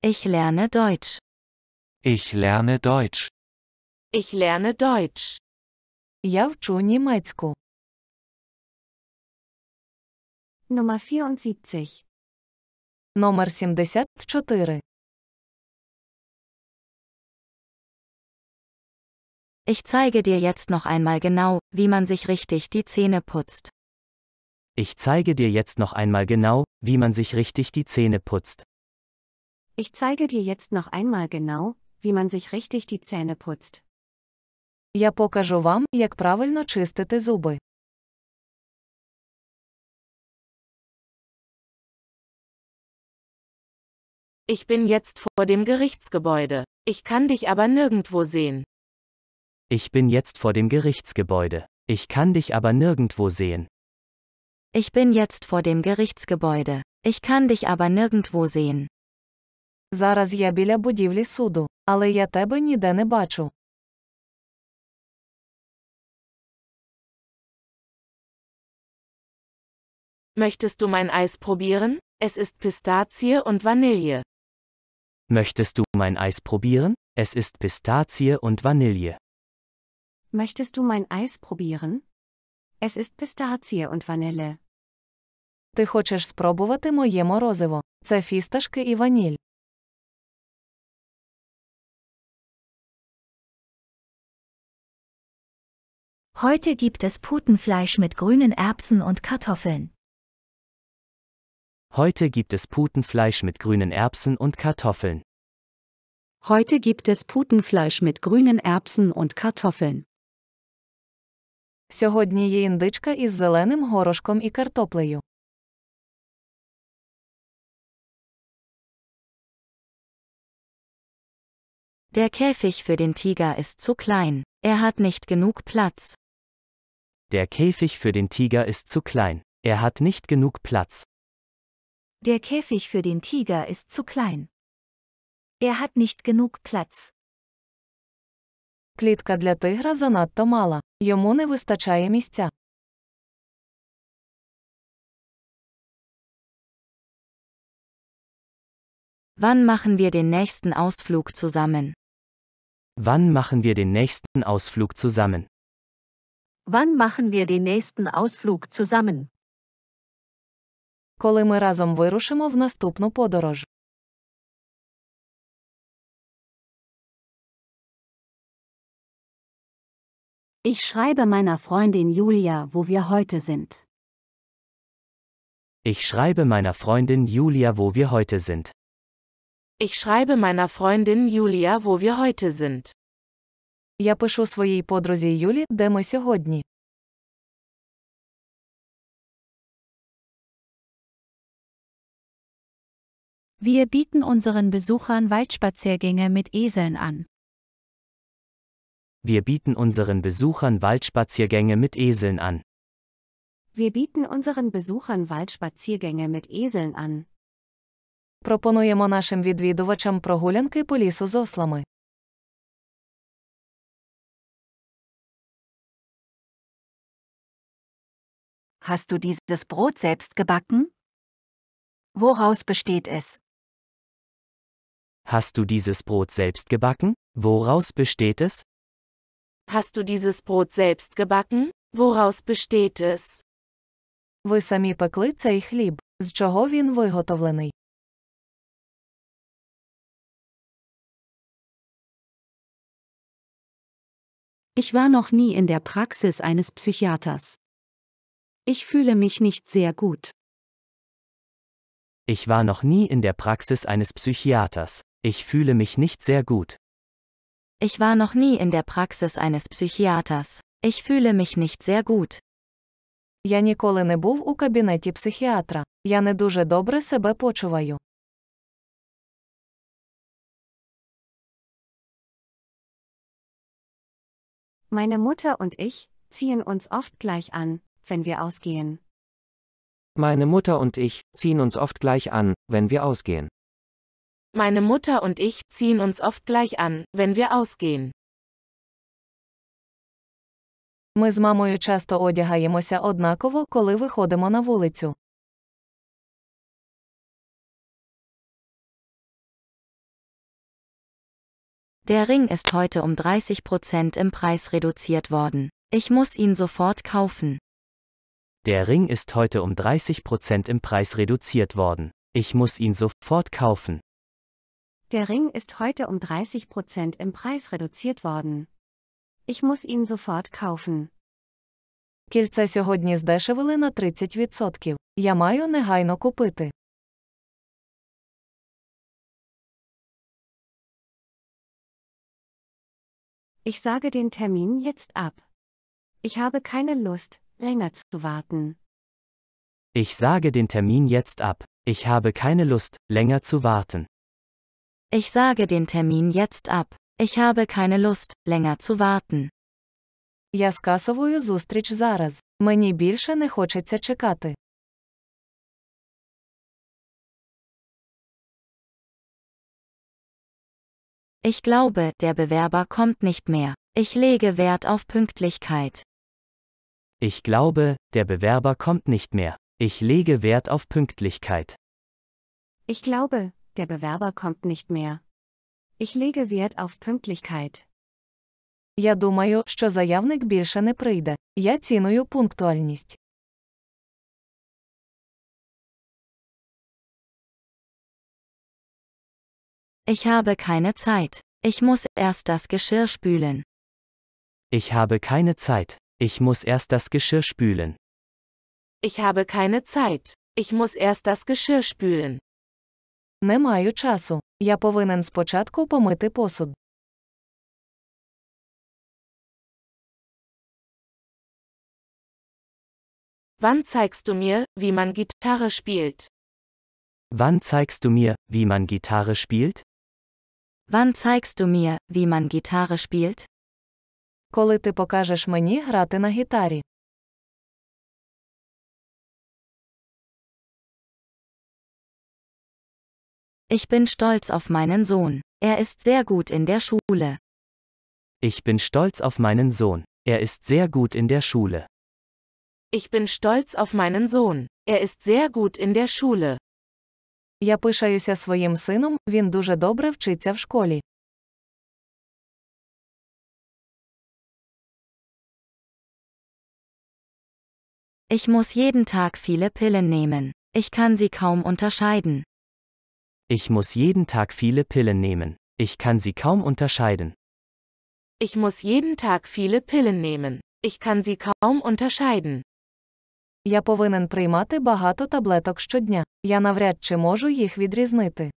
Ich lerne Deutsch. Ich lerne Deutsch. Ich lerne Deutsch. Я вчу німецьку. Nummer 74. Номер 74. Ich zeige dir jetzt noch einmal genau, wie man sich richtig die Zähne putzt. Ich zeige dir jetzt noch einmal genau, wie man sich richtig die Zähne putzt. Ich zeige dir jetzt noch einmal genau, wie man sich richtig die Zähne putzt. Я покажу вам, як правильно чистити зуби. Ich bin jetzt vor dem Gerichtsgebäude. Ich kann dich aber nirgendwo sehen. Ich bin jetzt vor dem Gerichtsgebäude. Ich kann dich aber nirgendwo sehen. Ich bin jetzt vor dem Gerichtsgebäude. Ich kann dich aber nirgendwo sehen. Зараз я біля будівлі суду, але я тебе ніде не бачу. Möchtest du mein Eis probieren? Es ist Pistazie und Vanille. Möchtest du mein Eis probieren? Es ist Pistazie und Vanille. Möchtest du mein Eis probieren? Es ist Pistazie und Vanille. Ти хочеш спробувати моє морозиво? Це фісташки і ваніль. Heute gibt es Putenfleisch mit grünen Erbsen und Kartoffeln. Heute gibt es Putenfleisch mit grünen Erbsen und Kartoffeln. Heute gibt es Putenfleisch mit grünen Erbsen und Kartoffeln. Сьогодні є індичка із зеленим горошком і картоплею. Der Käfig für den Tiger ist zu klein, er hat nicht genug Platz. Der Käfig für den Tiger ist zu klein. Er hat nicht genug Platz. Der Käfig für den Tiger ist zu klein. Er hat nicht genug Platz. Клітка для тигра занадто мала. Йому не вистачає місця. Wann machen wir den nächsten Ausflug zusammen? Wann machen wir den nächsten Ausflug zusammen? Wann machen wir den nächsten Ausflug zusammen? Коли ми разом вирушимо в наступну подорож. Ich schreibe meiner Freundin Julia, wo wir heute sind. Ich schreibe meiner Freundin Julia, wo wir heute sind. Ich schreibe meiner Freundin Julia, wo wir heute sind. Я пишу своїй подрузі Юлі, де ми сьогодні. Wir bieten unseren Besuchern Waldspaziergänge mit Eseln an. Wir bieten unseren Besuchern Waldspaziergänge mit Eseln an. Wir bieten unseren Besuchern Waldspaziergänge mit Eseln an. Пропонуємо нашим відвідувачам прогулянки по лісу з ослами. Hast du dieses Brot selbst gebacken? Woraus besteht es? Hast du dieses Brot selbst gebacken? Woraus besteht es? Hast du dieses Brot selbst gebacken? Woraus besteht es? Ви самі пекли цей хліб. З чого він виготовлений? Ich war noch nie in der Praxis eines Psychiaters. Ich fühle mich nicht sehr gut. Ich war noch nie in der Praxis eines Psychiaters. Ich fühle mich nicht sehr gut. Ich war noch nie in der Praxis eines Psychiaters. Ich fühle mich nicht sehr gut. Я ніколи не був у кабінеті психіатра. Я не дуже добре себе почуваю. Meine Mutter und ich ziehen uns oft gleich an, wenn wir ausgehen. Meine Mutter und ich ziehen uns oft gleich an, wenn wir ausgehen. Meine Mutter und ich ziehen uns oft gleich an, wenn wir ausgehen. Ми з мамою часто одягаємося однаково, коли виходимо на вулицю. Der Ring ist heute um 30% im Preis reduziert worden. Ich muss ihn sofort kaufen. Der Ring ist heute um 30% im Preis reduziert worden. Ich muss ihn sofort kaufen. Der Ring ist heute um 30% im Preis reduziert worden. Ich muss ihn sofort kaufen. Кільце сьогодні здешевили на 30%. Я маю негайно купити. Ich sage den Termin jetzt ab. Ich habe keine Lust, länger zu warten. Ich sage den Termin jetzt ab. Ich habe keine Lust, länger zu warten. Ich sage den Termin jetzt ab. Ich habe keine Lust, länger zu warten. Я скасовую зустріч зараз. Мені більше не хочеться чекати. Ich glaube, der Bewerber kommt nicht mehr. Ich lege Wert auf Pünktlichkeit. Ich glaube, der Bewerber kommt nicht mehr. Ich lege Wert auf Pünktlichkeit. Ich glaube, der Bewerber kommt nicht mehr. Ich lege Wert auf Pünktlichkeit. Я думаю, що заявник більше не прийде. Я ціную пунктуальність. Ich habe keine Zeit. Ich muss erst das Geschirr spülen. Ich habe keine Zeit. Ich muss erst das Geschirr spülen. Ich habe keine Zeit. Ich muss erst das Geschirr spülen. Не маю часу. Я повинен спочатку помити посуд. Wann zeigst du mir, wie man Gitarre spielt? Wann zeigst du mir, wie man Gitarre spielt? Wann zeigst du mir, wie man Gitarre spielt? коли ти покажеш мені грати на гітарі. Ich bin stolz auf meinen Sohn. Er ist sehr gut in der Schule. Ich bin stolz auf meinen Sohn. Er ist sehr gut in der Schule. Ich bin stolz auf meinen Sohn. Er ist sehr gut in der Schule. Я пишаюся своїм сином, він дуже добре вчиться в школі. Ich muss jeden Tag viele Pillen nehmen. Ich kann sie kaum unterscheiden. Ich muss jeden Tag viele Pillen nehmen. Ich kann sie kaum unterscheiden. Ich muss jeden Tag viele Pillen nehmen. Ich kann sie kaum unterscheiden. Я повинен приймати багато таблеток щодня. Я навряд чи можу їх відрізнити.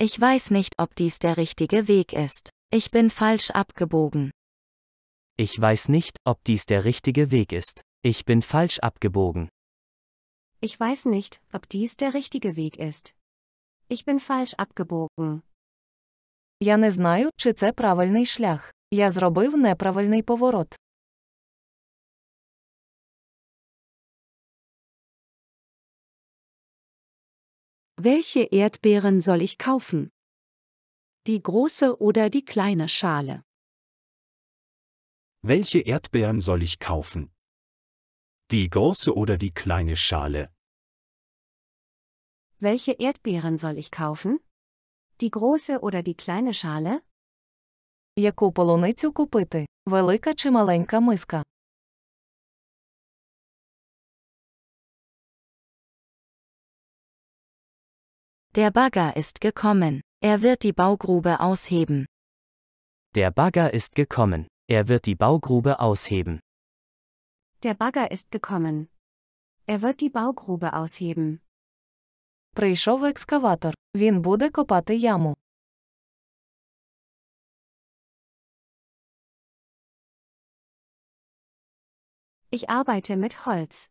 Ich weiß nicht, ob dies der richtige Weg ist. Ich bin falsch abgebogen. Ich weiß nicht, ob dies der richtige Weg ist. Ich bin falsch abgebogen. Ich weiß nicht, ob dies der richtige Weg ist. Ich bin falsch abgebogen. Я не знаю, чи це правильний шлях. Я зробив неправильний поворот. Welche Erdbeeren soll ich kaufen? die große oder die kleine Schale? Welche Erdbeeren soll ich kaufen? Die große oder die kleine Schale? Welche Erdbeeren soll ich kaufen? Die große oder die kleine Schale? Яку полуницю купити? Велика чи маленька миска? Der Bagger ist gekommen. Er wird die Baugrube ausheben. Der Bagger ist gekommen. Er wird die Baugrube ausheben. Der Bagger ist gekommen. Er wird die Baugrube ausheben. Прийшов екскаватор. Він буде копати яму. Ich arbeite mit Holz.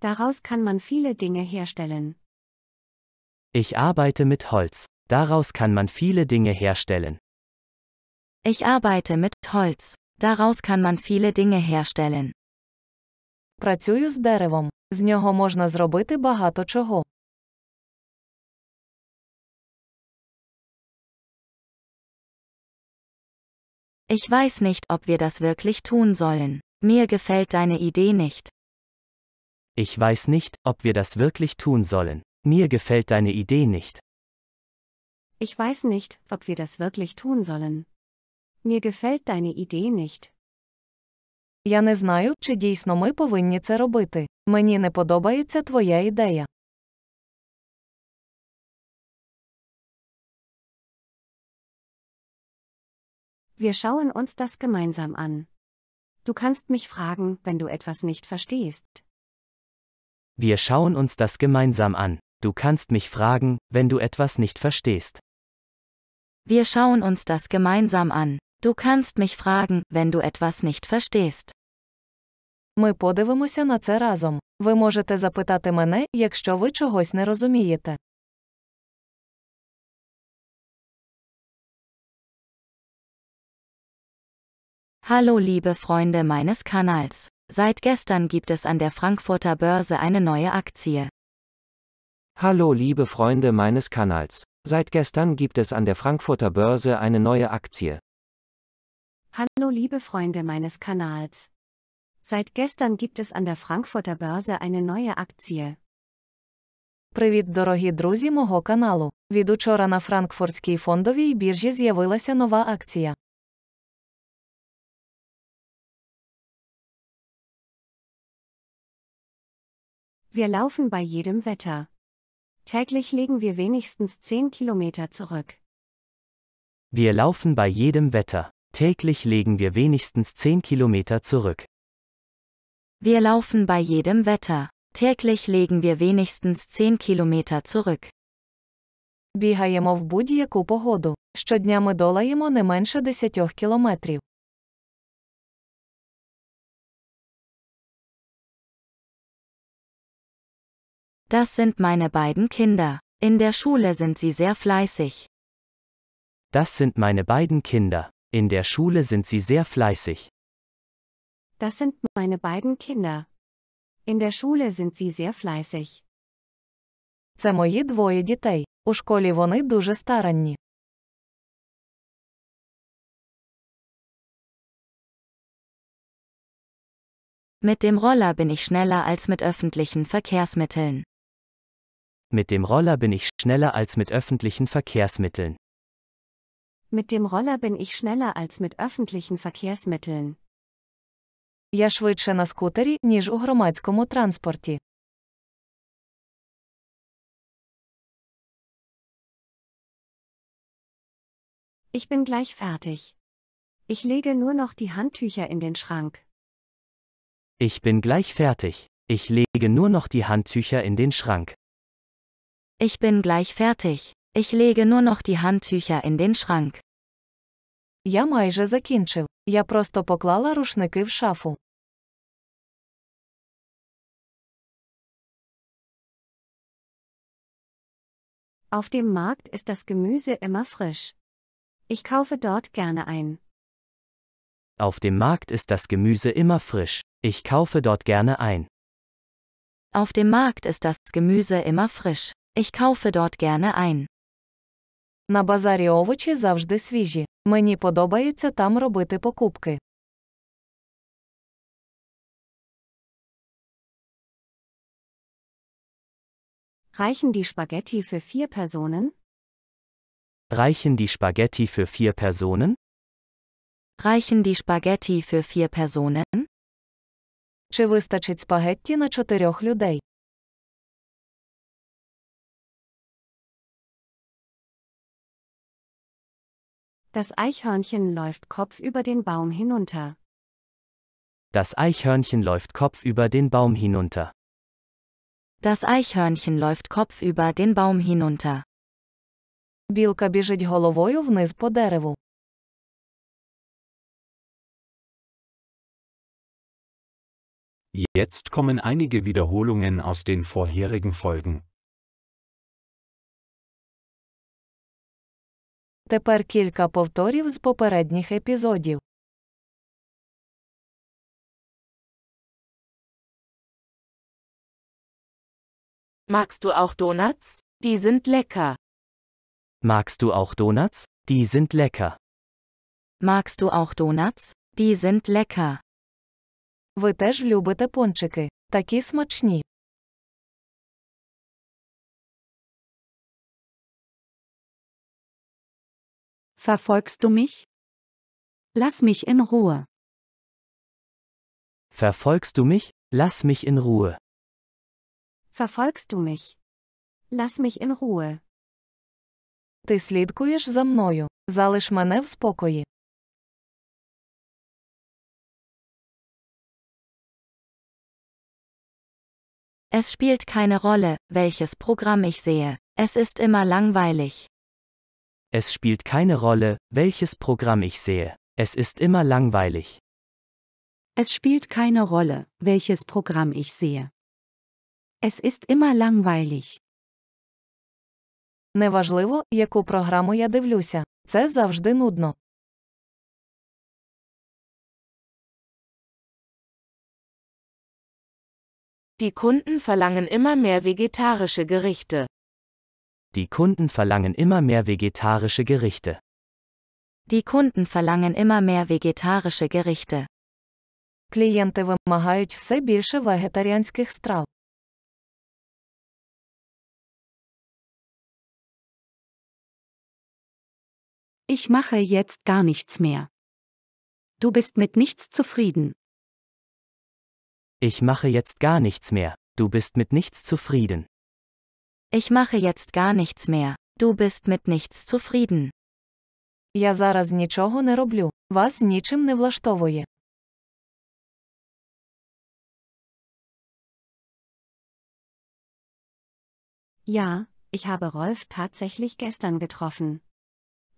Daraus kann man viele Dinge herstellen. Ich arbeite mit Holz. Daraus kann man viele Dinge herstellen. Ich arbeite mit Holz. Daraus kann man viele Dinge herstellen. Працюю з деревом. З нього можна зробити багато чого. Ich weiß nicht, ob wir das wirklich tun sollen. Mir gefällt deine Idee nicht. Ich weiß nicht, ob wir das wirklich tun sollen. Mir gefällt deine Idee nicht. Ich weiß nicht, ob wir das wirklich tun sollen. Mir gefällt deine Idee nicht. Я не знаю, чи дійсно ми повинні це робити. Мені не подобається твоя ідея. Wir schauen uns das gemeinsam an. Du kannst mich fragen, wenn du etwas nicht verstehst. Wir schauen uns das gemeinsam an. Du kannst mich fragen, wenn du etwas nicht verstehst. Wir schauen uns das gemeinsam an. Du kannst mich fragen, wenn du etwas nicht verstehst. Ми подивимося на це разом. Ви можете запитати мене, якщо ви чогось не розумієте. Hallo liebe Freunde meines Kanals. Seit gestern gibt es an der Frankfurter Börse eine neue Aktie. Hallo liebe Freunde meines Kanals. Seit gestern gibt es an der Frankfurter Börse eine neue Aktie. Hallo liebe Freunde meines Kanals. Seit gestern gibt es an der Frankfurter Börse eine neue Aktie. Привіт, дорогі друзі мого каналу. Від учора на Франкфуртській фондовій біржі з'явилася нова акція. Wir laufen bei jedem Wetter. Täglich legen wir wenigstens 10 Kilometer zurück. Wir laufen bei jedem Wetter. Täglich legen wir wenigstens 10 Kilometer zurück. Wir laufen bei jedem Wetter. Täglich legen wir wenigstens 10 Kilometer zurück. Бігаємо в будь-яку погоду. Щодня ми долаємо не менше 10 кілометрів. Das sind meine beiden Kinder. In der Schule sind sie sehr fleißig. Das sind meine beiden Kinder. In der Schule sind sie sehr fleißig. Das sind meine beiden Kinder. In der Schule sind sie sehr fleißig. Це мої двоє дітей. У школі вони дуже старанні. Mit dem Roller bin ich schneller als mit öffentlichen Verkehrsmitteln. Mit dem Roller bin ich schneller als mit öffentlichen Verkehrsmitteln. Mit dem Roller bin ich schneller als mit öffentlichen Verkehrsmitteln. Я швидше на скутері, ніж у громадському транспорті. Ich bin gleich fertig. Ich lege nur noch die Handtücher in den Schrank. Ich bin gleich fertig. Ich lege nur noch die Handtücher in den Schrank. Ich bin gleich fertig. Ich lege nur noch die Handtücher in den Schrank. Я майже закінчив. Я просто поклала рушники в шафу. Auf dem Markt ist das Gemüse immer frisch. Ich kaufe dort gerne ein. Auf dem Markt ist das Gemüse immer frisch. Ich kaufe dort gerne ein. Auf dem Markt ist das Gemüse immer frisch. Ich kaufe dort gerne ein. На базарі овочі завжди свіжі. Мені подобається там робити покупки. Reichen die Spaghetti für vier Personen? Reichen die Spaghetti für vier Personen? Reichen die Spaghetti für vier Personen? Чи вистачить спагетті на чотирьох людей? Das Eichhörnchen läuft kopfüber den Baum hinunter. Das Eichhörnchen läuft kopfüber den Baum hinunter. Das Eichhörnchen läuft kopfüber den Baum hinunter. Білка біжить головою вниз по дереву. Jetzt kommen einige Wiederholungen aus den vorherigen Folgen. Тепер кілька повторів з попередніх епізодів. Magst du auch Donuts? Die sind lecker. Magst du auch Donuts? Die sind lecker. Magst du auch Donuts? Die sind lecker. Ви теж любите пончики. Такі смачні. Verfolgst du mich? Lass mich in Ruhe. Verfolgst du mich? Lass mich in Ruhe. Verfolgst du mich? Lass mich in Ruhe. Ти слідкуєш за мною. Залиш мене в спокої. Es spielt keine Rolle, welches Programm ich sehe. Es ist immer langweilig. Es spielt keine Rolle, welches Programm ich sehe. Es ist immer langweilig. Es spielt keine Rolle, welches Programm ich sehe. Es ist immer langweilig. Неважливо, яку програму я дивлюся. Це завжди нудно. Die Kunden verlangen immer mehr vegetarische Gerichte. Die Kunden verlangen immer mehr vegetarische Gerichte. Die Kunden verlangen immer mehr vegetarische Gerichte. Клієнти вимагають все більше вегетаріанських страв. Ich mache jetzt gar nichts mehr. Du bist mit nichts zufrieden. Ich mache jetzt gar nichts mehr. Du bist mit nichts zufrieden. Ich mache jetzt gar nichts mehr. Du bist mit nichts zufrieden. Я зараз нічого не роблю. Вас нічим не влаштовує. Ja, ich habe Rolf tatsächlich gestern getroffen.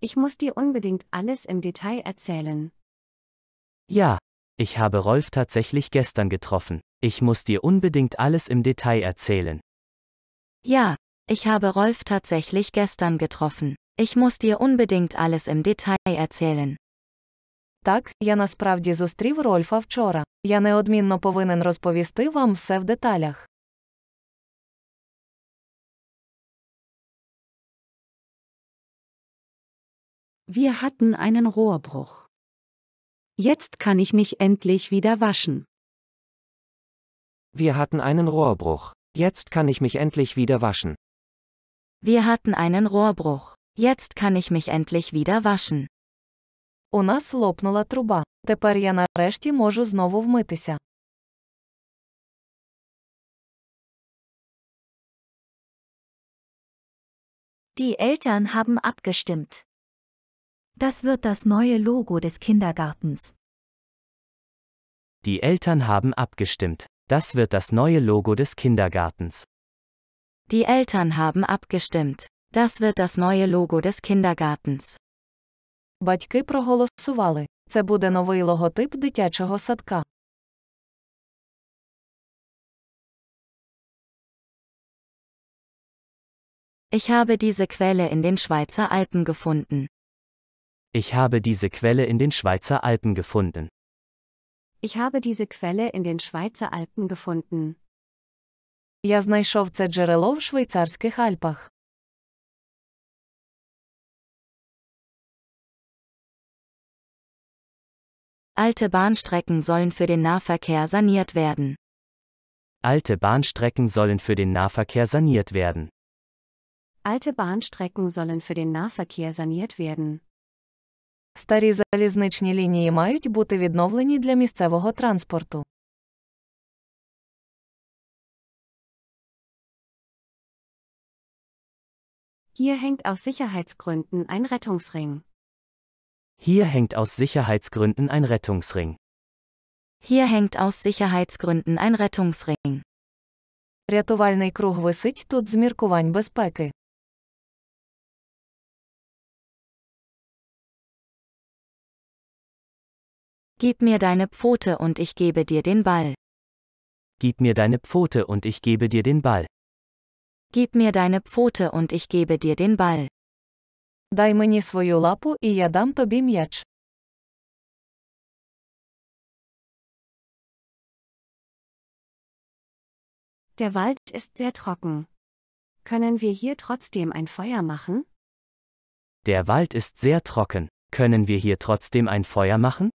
Ich muss dir unbedingt alles im Detail erzählen. Ja, ich habe Rolf tatsächlich gestern getroffen. Ich muss dir unbedingt alles im Detail erzählen. Ja, ich habe Rolf tatsächlich gestern getroffen. Ich muss dir unbedingt alles im Detail erzählen. Так, я насправді зустрів Рольфа вчора. Я неодмінно повинен розповісти вам все в деталях. Wir hatten einen Rohrbruch. Jetzt kann ich mich endlich wieder waschen. Wir hatten einen Rohrbruch. Jetzt kann ich mich endlich wieder waschen. Wir hatten einen Rohrbruch. Jetzt kann ich mich endlich wieder waschen. У нас лопнула труба. Тепер я нарешті можу знову вмитися. Die Eltern haben abgestimmt. Das wird das neue Logo des Kindergartens. Die Eltern haben abgestimmt. Das wird das neue Logo des Kindergartens. Die Eltern haben abgestimmt. Das wird das neue Logo des Kindergartens. Батьки проголосували. Це буде новий логотип дитячого садка. Ich habe diese Quelle in den Schweizer Alpen gefunden. Ich habe diese Quelle in den Schweizer Alpen gefunden. Ich habe diese Quelle in den Schweizer Alpen gefunden. Я знайшов це джерело в швейцарських Альпах. Alte Bahnstrecken sollen für den Nahverkehr saniert werden. Alte Bahnstrecken sollen für den Nahverkehr saniert werden. Alte Bahnstrecken sollen für den Nahverkehr saniert werden. Старі залізничні лінії мають бути відновлені для місцевого транспорту. Hier hängt aus Sicherheitsgründen ein Rettungsring. Hier hängt aus Sicherheitsgründen ein Rettungsring. Hier hängt aus Sicherheitsgründen ein Rettungsring. Рятувальний круг висить тут з міркувань безпеки. Gib mir deine Pfote und ich gebe dir den Ball. Gib mir deine Pfote und ich gebe dir den Ball. Gib mir deine Pfote und ich gebe dir den Ball. Дай мені свою лапу, і я дам тобі м'яч. Der Wald ist sehr trocken. Können wir hier trotzdem ein Feuer machen? Der Wald ist sehr trocken. Können wir hier trotzdem ein Feuer machen?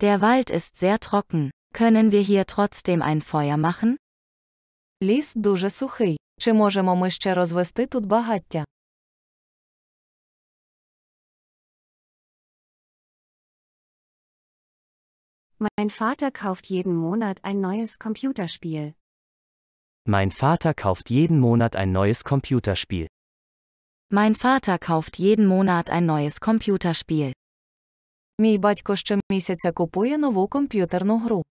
Der Wald ist sehr trocken. Können wir hier trotzdem ein Feuer machen? Ліс дуже сухий. Чи можемо ми ще розвести тут багаття? Mein Vater kauft jeden Monat ein neues Computerspiel. Mein Vater kauft jeden Monat ein neues Computerspiel. Mein Vater kauft jeden Monat ein neues Computerspiel. Мій батько щомісяця купує нову комп'ютерну гру.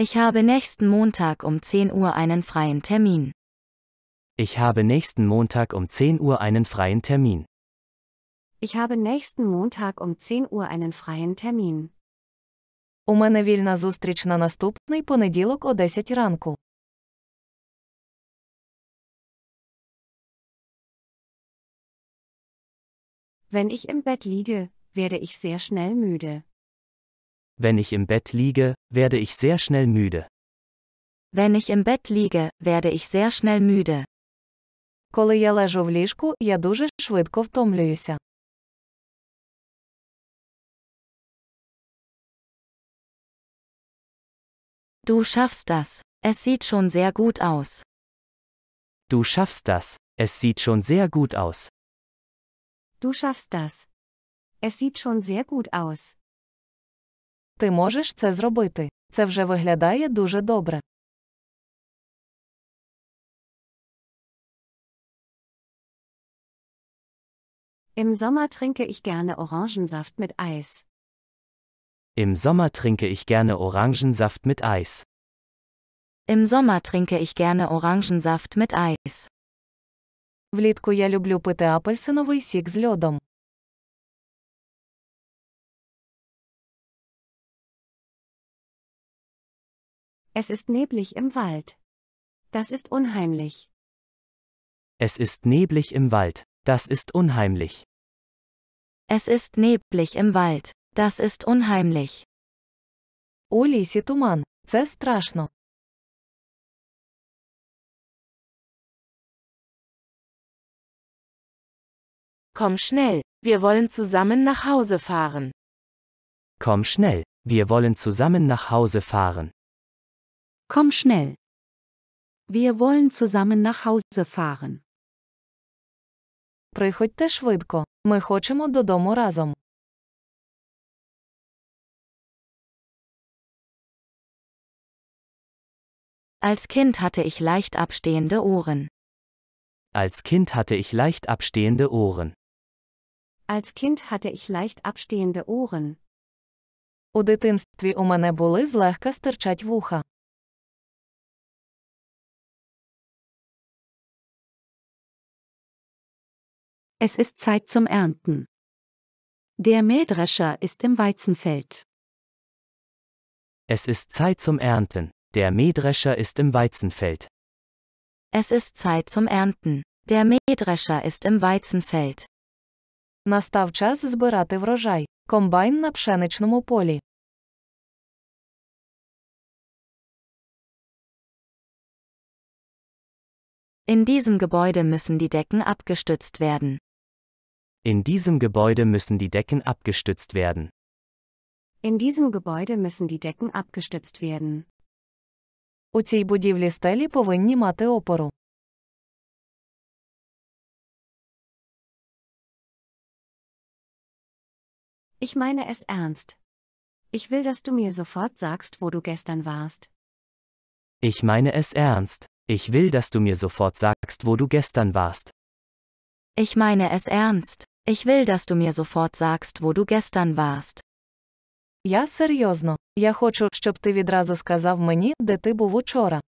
Ich habe nächsten Montag um 10 Uhr einen freien Termin. Ich habe nächsten Montag um 10 Uhr einen freien Termin. Ich habe nächsten Montag um 10 Uhr einen freien Termin. У мене вільна зустріч на наступний понеділок о 10 ранку. Wenn ich im Bett liege, werde ich sehr schnell müde. Wenn ich im Bett liege, werde ich sehr schnell müde. Wenn ich im Bett liege, werde ich sehr schnell müde. Коли я лежу в ліжку, я дуже швидко втомлююся. Du schaffst das. Es sieht schon sehr gut aus. Du schaffst das. Es sieht schon sehr gut aus. Du schaffst das. Es sieht schon sehr gut aus. Ти можеш це зробити. Це вже виглядає дуже добре. Im Sommer trinke ich gerne Orangensaft mit Eis. Im Sommer trinke ich gerne Orangensaft mit Eis. Im Sommer trinke ich gerne Orangensaft mit Eis. Влітку я люблю пити апельсиновий сік з льодом. Es ist neblig im Wald. Das ist unheimlich. Es ist neblig im Wald. Das ist unheimlich. Es ist neblig im Wald. Das ist unheimlich. У лісі туман. Це страшно. Komm schnell, wir wollen zusammen nach Hause fahren. Komm schnell, wir wollen zusammen nach Hause fahren. Komm schnell. Wir wollen zusammen nach Hause fahren. Приходьте швидко. Ми хочемо додому разом. Als Kind hatte ich leicht abstehende Ohren. Als Kind hatte ich leicht abstehende Ohren. Als Kind hatte ich leicht abstehende Ohren. У дитинстві у мене були злегка стирчать вуха. Es ist Zeit zum Ernten. Der Mähdrescher ist im Weizenfeld. Es ist Zeit zum Ernten. Der Mähdrescher ist im Weizenfeld. Es ist Zeit zum Ernten. Der Mähdrescher ist im Weizenfeld. Настав час збирати врожай. Комбайн на пшеничному полі. In diesem Gebäude müssen die Decken abgestützt werden. In diesem Gebäude müssen die Decken abgestützt werden. In diesem Gebäude müssen die Decken abgestützt werden. У цій будівлі стелі повинні мати опору. Ich meine es ernst. Ich will, dass du mir sofort sagst, wo du gestern warst. Ich meine es ernst. Ich will, dass du mir sofort sagst, wo du gestern warst. Ich meine es ernst. Ich will, dass du mir sofort sagst, wo du gestern warst. Я серйозно. Я хочу, щоб ти відразу сказав мені, де ти був учора.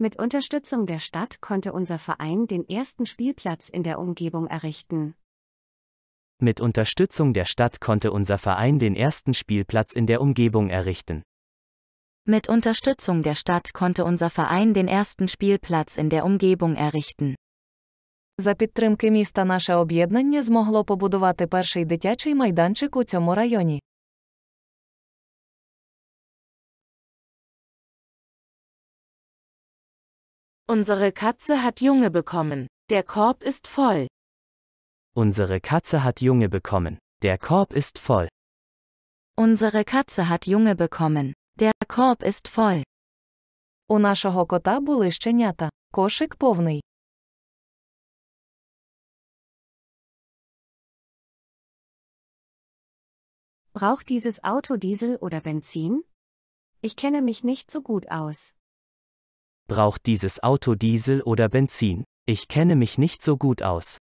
Mit Unterstützung der Stadt konnte unser Verein den ersten Spielplatz in der Umgebung errichten. Mit Unterstützung der Stadt konnte unser Verein den ersten Spielplatz in der Umgebung errichten. Mit Unterstützung der Stadt konnte unser Verein den ersten Spielplatz in der Umgebung errichten. За підтримки міста наше об'єднання змогло побудувати перший дитячий майданчик у цьому районі. Unsere Katze hat Junge bekommen. Der Korb ist voll. Unsere Katze hat Junge bekommen. Der Korb ist voll. Unsere Katze hat Junge bekommen. Der Korb ist voll. У нашого кота були щенята. Кошик повний. Braucht dieses Auto Diesel oder Benzin? Ich kenne mich nicht so gut aus. Braucht dieses Auto Diesel oder Benzin? Ich kenne mich nicht so gut aus.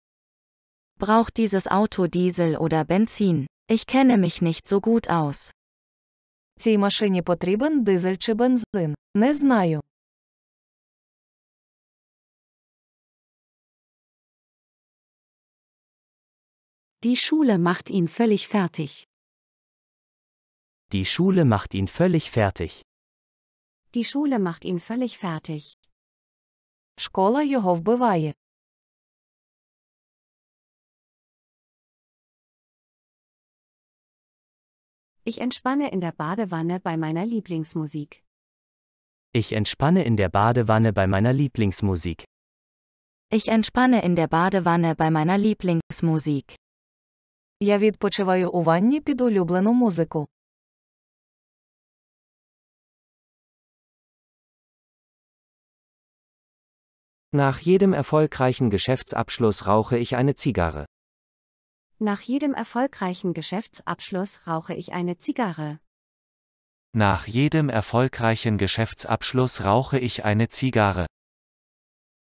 Braucht dieses Auto Diesel oder Benzin? Ich kenne mich nicht so gut aus. Цій машині потрібен дизель чи бензин. Не знаю. Die Schule macht ihn völlig fertig. Die Schule macht ihn völlig fertig. Die Schule macht ihn völlig fertig. Школа його вбиває. Ich entspanne in der Badewanne bei meiner Lieblingsmusik. Ich entspanne in der Badewanne bei meiner Lieblingsmusik. Ich entspanne in der Badewanne bei meiner Lieblingsmusik. Я відпочиваю у ванні під улюблену музику. Nach jedem erfolgreichen Geschäftsabschluss rauche ich eine Zigarre. Nach jedem erfolgreichen Geschäftsabschluss rauche ich eine Zigarre. Nach jedem erfolgreichen Geschäftsabschluss rauche ich eine Zigarre.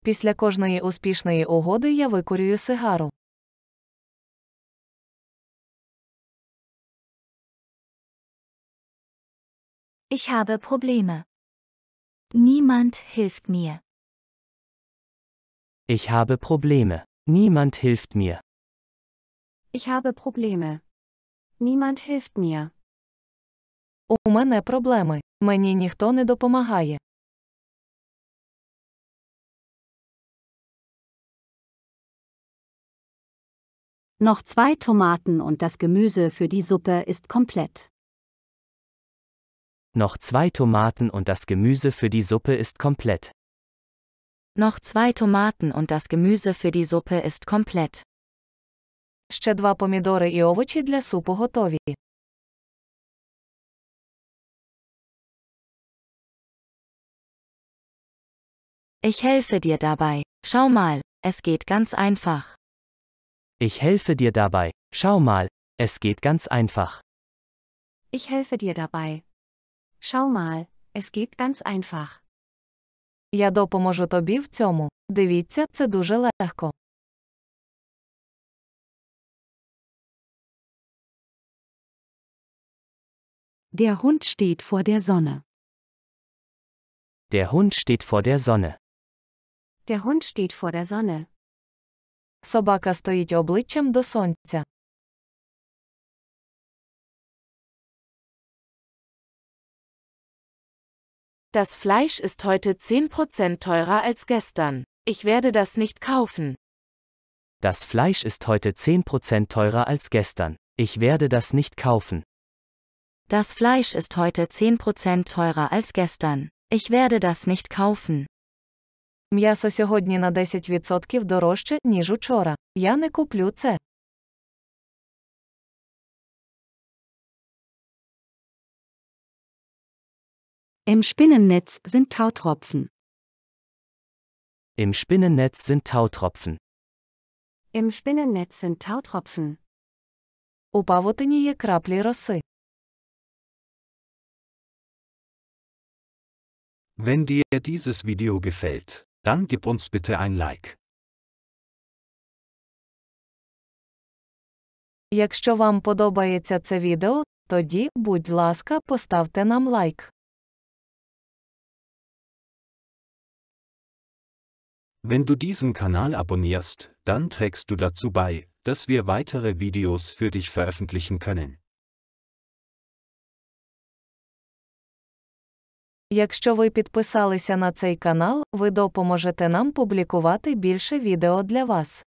Після кожної успішної угоди я викурюю сигару. Ich habe Probleme. Niemand hilft mir. Ich habe Probleme. Niemand hilft mir. Ich habe Probleme. Niemand hilft mir. У мене проблеми. Мені ніхто не допомагає. Noch zwei Tomaten und das Gemüse für die Suppe ist komplett. Noch zwei Tomaten und das Gemüse für die Suppe ist komplett. Noch zwei Tomaten und das Gemüse für die Suppe ist komplett. Ще два помідори і овочі для супу готові. Ich helfe dir dabei. Schau mal, es geht ganz einfach. Ich helfe dir dabei. Schau mal, es geht ganz einfach. Ich helfe dir dabei. Schau mal, es geht ganz einfach. Я допоможу тобі в цьому. Дивіться, це дуже легко. Der Hund steht vor der Sonne. Der Hund steht vor der Sonne. Der Hund steht vor der Sonne. Собака стоїть обличчям до сонця. Das Fleisch ist heute 10% teurer als gestern. Ich werde das nicht kaufen. Das Fleisch ist heute 10% teurer als gestern. Ich werde das nicht kaufen. Das Fleisch ist heute 10% teurer als gestern. Ich werde das nicht kaufen. М'ясо сьогодні на 10% дорожче, ніж учора. Я не куплю це. Im Spinnennetz sind Tautropfen. Im Spinnennetz sind Tautropfen. Im Spinnennetz sind Tautropfen. У павутині є краплі роси. Wenn dir dieses Video gefällt, dann gib uns bitte ein Like. Якщо вам подобається це відео, тоді, будь ласка, поставте нам лайк. Wenn du diesen Kanal abonnierst, dann trägst du dazu bei, dass wir weitere Videos für dich veröffentlichen können. Якщо ви підписалися на цей канал, ви допоможете нам публікувати більше відео для вас.